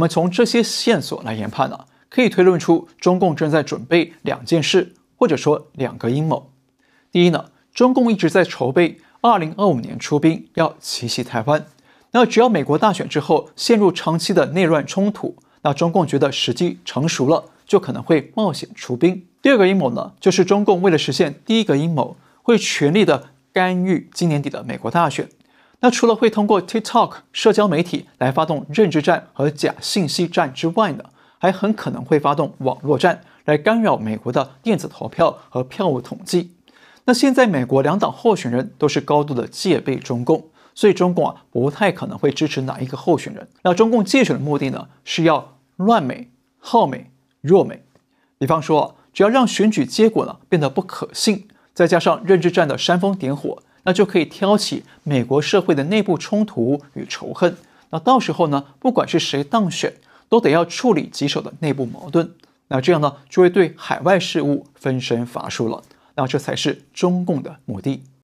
我们从这些线索来研判呢，可以推论出中共正在准备两件事，或者说两个阴谋。第一呢，中共一直在筹备2025年出兵，要奇袭台湾。那只要美国大选之后陷入长期的内乱冲突，那中共觉得时机成熟了，就可能会冒险出兵。第二个阴谋呢，就是中共为了实现第一个阴谋，会全力的干预今年底的美国大选。那除了会通过 TikTok 社交媒体来发动认知战和假信息战之外呢，还很可能会发动网络战来干扰美国的电子投票和票务统计。那现在美国两党候选人都是高度的戒备中共，所以中共啊不太可能会支持哪一个候选人。那中共竞选的目的呢是要乱美、耗美、弱美。比方说，只要让选举结果呢变得不可信，再加上认知战的煽风点火。那就可以挑起美国社会的内部冲突与仇恨。那到时候呢，不管是谁当选，都得要处理棘手的内部矛盾。那这样呢，就会对海外事务分身乏术了。那这才是中共的目的。